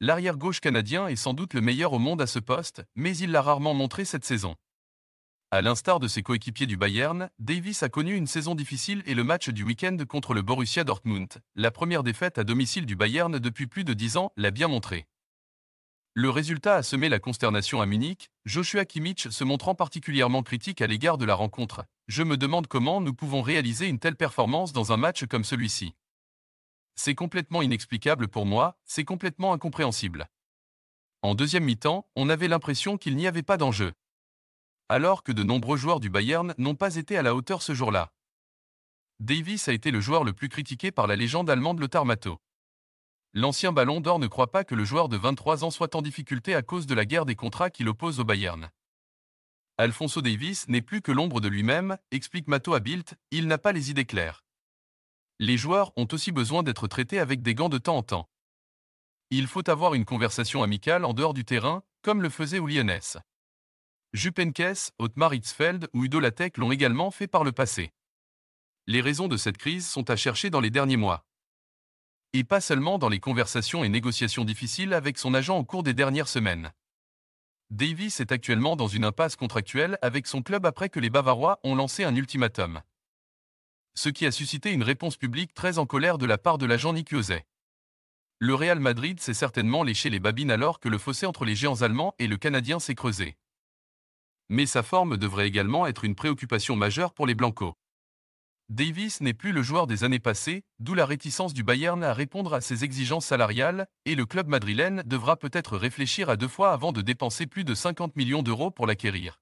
L'arrière-gauche canadien est sans doute le meilleur au monde à ce poste, mais il l'a rarement montré cette saison. À l'instar de ses coéquipiers du Bayern, Davis a connu une saison difficile et le match du week-end contre le Borussia Dortmund, la première défaite à domicile du Bayern depuis plus de dix ans, l'a bien montré. Le résultat a semé la consternation à Munich, Joshua Kimmich se montrant particulièrement critique à l'égard de la rencontre. Je me demande comment nous pouvons réaliser une telle performance dans un match comme celui-ci. C'est complètement inexplicable pour moi, c'est complètement incompréhensible. En deuxième mi-temps, on avait l'impression qu'il n'y avait pas d'enjeu. Alors que de nombreux joueurs du Bayern n'ont pas été à la hauteur ce jour-là. Davis a été le joueur le plus critiqué par la légende allemande Lothar Matthäus. L'ancien ballon d'or ne croit pas que le joueur de 23 ans soit en difficulté à cause de la guerre des contrats qu'il oppose au Bayern. Alfonso Davis n'est plus que l'ombre de lui-même, explique Mato à Bild. il n'a pas les idées claires les joueurs ont aussi besoin d'être traités avec des gants de temps en temps. Il faut avoir une conversation amicale en dehors du terrain, comme le faisait Oulionès. Jupenkes, Otmar Hitzfeld ou Udo l'ont également fait par le passé. Les raisons de cette crise sont à chercher dans les derniers mois. Et pas seulement dans les conversations et négociations difficiles avec son agent au cours des dernières semaines. Davis est actuellement dans une impasse contractuelle avec son club après que les Bavarois ont lancé un ultimatum ce qui a suscité une réponse publique très en colère de la part de l'agent Nick Le Real Madrid s'est certainement léché les babines alors que le fossé entre les géants allemands et le Canadien s'est creusé. Mais sa forme devrait également être une préoccupation majeure pour les Blancos. Davis n'est plus le joueur des années passées, d'où la réticence du Bayern à répondre à ses exigences salariales, et le club madrilène devra peut-être réfléchir à deux fois avant de dépenser plus de 50 millions d'euros pour l'acquérir.